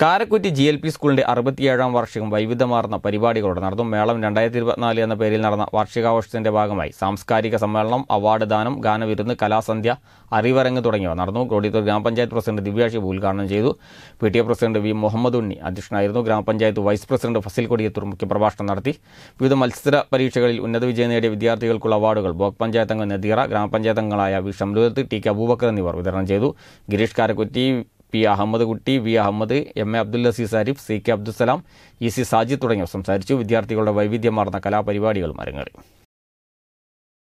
Karakkutty G L P സ്കൂളിന്റെ അറുപത്തിയേഴാം വാർഷികം വൈവിധ്യമാർന്ന പരിപാടികളോടെ നടന്നു മേളം രണ്ടായിരത്തി ഇരുപത്തിനാല് എന്ന പേരിൽ നടന്ന വാർഷികാഘോഷത്തിന്റെ ഭാഗമായി സാംസ്കാരിക സമ്മേളനം അവാർഡ് ദാനം ഗാനവിരുന്ന് കലാസന്ധ്യ അറിവരങ്ങ് തുടങ്ങിയവ നടന്നു കോടിയത്തൂർ ഗ്രാമപഞ്ചായത്ത് പ്രസിഡന്റ് ദിവ്യ ഉദ്ഘാടനം ചെയ്തു P T A president V Muhammad Unni അധ്യക്ഷനായിരുന്നു ഗ്രാമപഞ്ചായത്ത് വൈസ് പ്രസിഡന്റ് ഫസിൽ കൊടിയത്തൂർ മുഖ്യപ്രഭാഷണം നടത്തി വിവിധ മത്സര പരീക്ഷകളിൽ ഉന്നത വിജയം നേടിയ വിദ്യാർത്ഥികൾക്കുള്ള അവാർഡുകൾ ബ്ലോക്ക് പഞ്ചായത്ത് നദീറ ഗ്രാമപഞ്ചായത്ത് V Shamludath T K Abubakar എന്നിവർ വിതരണം ചെയ്തു Girish Karakkutty P Ahmed Kutty V Ahmed M A Abdul Azeez Arif C K Abdussalam E C Saji തുടങ്ങിയവർ സംസാരിച്ചു വിദ്യാർത്ഥികളുടെ വൈവിധ്യമാർന്ന കലാപരിപാടികളും അരങ്ങേറി